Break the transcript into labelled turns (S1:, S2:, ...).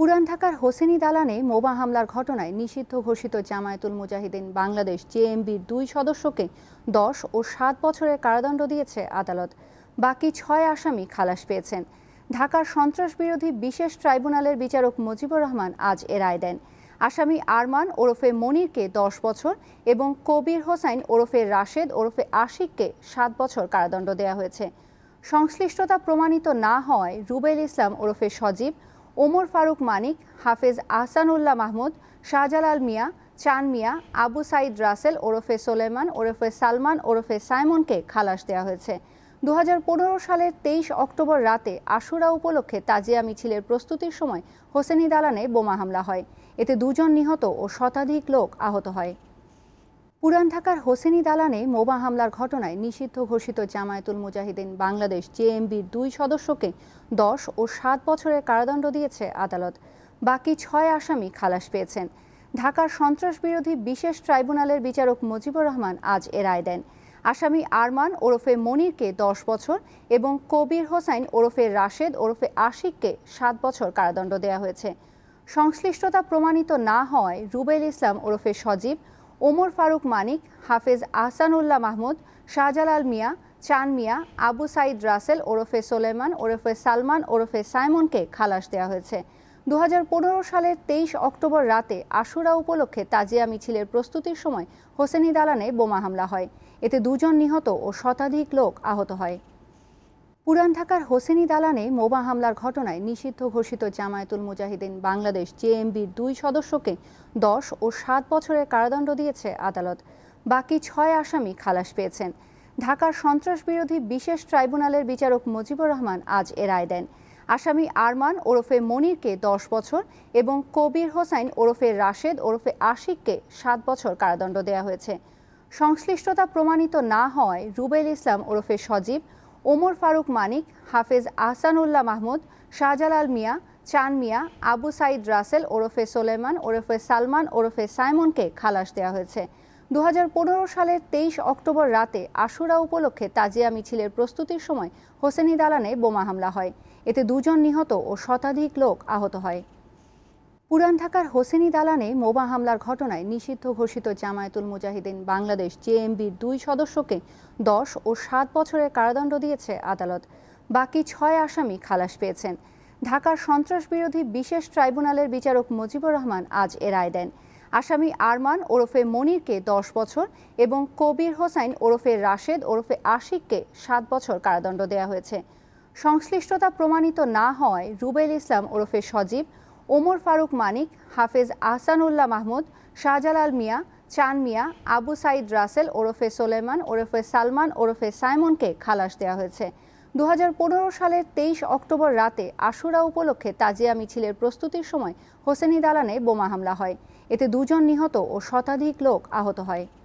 S1: পুরান ঢাকার হোসেনি দালানে মোবা হামলার ঘটনায় নিষিদ্ধ ঘোষিত জামায়াতুল মুজাহিদিন বাংলাদেশ জেএমবির দুই সদস্যকে দশ ও সাত বছরের কারাদণ্ড দিয়েছে আদালত বাকি ছয় আসামি খালাস পেয়েছেন ঢাকার সন্ত্রাস বিরোধী বিশেষ ট্রাইব্যুনালের বিচারক মুজিবুর রহমান আজ এ রায় দেন আসামি আরমান ওরফে মনিরকে দশ বছর এবং কবির হোসাইন ওরফে রাশেদ ওরফে আশিককে সাত বছর কারাদণ্ড দেওয়া হয়েছে সংশ্লিষ্টতা প্রমাণিত না হওয়ায় রুবেল ইসলাম ওরফে সজীব ওমর ফারুক মানিক হাফেজ আহসানুল্লাহ মাহমুদ শাহজালাল মিয়া চান মিয়া আবু সাইদ রাসেল ওরফে সোলেমান ওরফে সালমান ওরফে সাইমনকে খালাস দেওয়া হয়েছে দু সালের তেইশ অক্টোবর রাতে আশুরা উপলক্ষে তাজিয়া মিছিলের প্রস্তুতির সময় হোসেনি দালানে বোমা হামলা হয় এতে দুজন নিহত ও শতাধিক লোক আহত হয় পুরান ঢাকার হোসেনি দালানে মোবা হামলার ঘটনায় নিষিদ্ধ ঘোষিত জামায়াতুল মুজাহিদিন বাংলাদেশ জেএমবির দুই সদস্যকে দশ ও সাত বছরের কারাদণ্ড দিয়েছে আদালত বাকি ছয় আসামি খালাস পেয়েছেন ঢাকার সন্ত্রাস বিরোধী বিশেষ ট্রাইব্যুনালের বিচারক মুজিবুর রহমান আজ এ রায় দেন আসামি আরমান ওরফে মনিরকে দশ বছর এবং কবির হোসাইন ওরফে রাশেদ ওরফে আশিককে সাত বছর কারাদণ্ড দেওয়া হয়েছে সংশ্লিষ্টতা প্রমাণিত না হওয়ায় রুবেল ইসলাম ওরফে সজীব ওমর ফারুক মানিক হাফেজ আহসানুল্লাহ মাহমুদ শাহজালাল মিয়া চান মিয়া আবু সাইদ রাসেল ওরফে সোলেমান ওরফে সালমান ওরফে সাইমনকে খালাস দেওয়া হয়েছে দু সালের তেইশ অক্টোবর রাতে আশুরা উপলক্ষে তাজিয়া মিছিলের প্রস্তুতির সময় হোসেনি দালানে বোমা হামলা হয় এতে দুজন নিহত ও শতাধিক লোক আহত হয় পুরান ঢাকার হোসেনি দালানে মোবা হামলার ঘটনায় নিষিদ্ধ ঘোষিত জামায়াতুল মুজাহিদিন বাংলাদেশ জেএমবির দুই সদস্যকে দশ ও সাত বছরের কারাদণ্ড দিয়েছে আদালত বাকি ছয় আসামি খালাস পেয়েছেন ঢাকার সন্ত্রাস বিরোধী বিশেষ ট্রাইব্যুনালের বিচারক মুজিবুর রহমান আজ এ রায় দেন আসামি আরমান ওরফে মনিরকে দশ বছর এবং কবির হোসাইন ওরফে রাশেদ ওরফে আশিককে সাত বছর কারাদণ্ড দেওয়া হয়েছে সংশ্লিষ্টতা প্রমাণিত না হওয়ায় রুবেল ইসলাম ওরফে সজীব ওমর ফারুক মানিক হাফেজ আহসানুল্লাহ মাহমুদ শাহজালাল মিয়া চান মিয়া আবু সাইদ রাসেল ওরফে সোলেমান ওরফে সালমান ওরফে সাইমনকে খালাস দেওয়া হয়েছে দু সালের তেইশ অক্টোবর রাতে আশুরা উপলক্ষে তাজিয়া মিছিলের প্রস্তুতির সময় হোসেনি দালানে বোমা হামলা হয় এতে দুজন নিহত ও শতাধিক লোক আহত হয় পুরান ঢাকার হোসেনি দালানে মোবা হামলার ঘটনায় নিষিদ্ধ ঘোষিত জামায়াতুল মুজাহিদিন বাংলাদেশ জেএমবির দুই সদস্যকে দশ ও সাত বছরের কারাদণ্ড দিয়েছে আদালত বাকি ছয় আসামি খালাস পেয়েছেন ঢাকার সন্ত্রাস বিরোধী বিশেষ ট্রাইব্যুনালের বিচারক মুজিবুর রহমান আজ এ রায় দেন আসামি আরমান ওরফে মনিরকে দশ বছর এবং কবির হোসাইন ওরফে রাশেদ ওরফে আশিককে সাত বছর কারাদণ্ড দেওয়া হয়েছে সংশ্লিষ্টতা প্রমাণিত না হওয়ায় রুবেল ইসলাম ওরফে সজীব ওমর ফারুক মানিক হাফেজ আহসানুল্লাহ মাহমুদ শাহজালাল মিয়া চান মিয়া আবু সাইদ রাসেল ওরফে সোলেমান ওরফে সালমান ওরফে সাইমনকে খালাস দেওয়া হয়েছে দু সালের তেইশ অক্টোবর রাতে আশুরা উপলক্ষে তাজিয়া মিছিলের প্রস্তুতির সময় হোসেনি দালানে বোমা হামলা হয় এতে দুজন নিহত ও শতাধিক লোক আহত হয়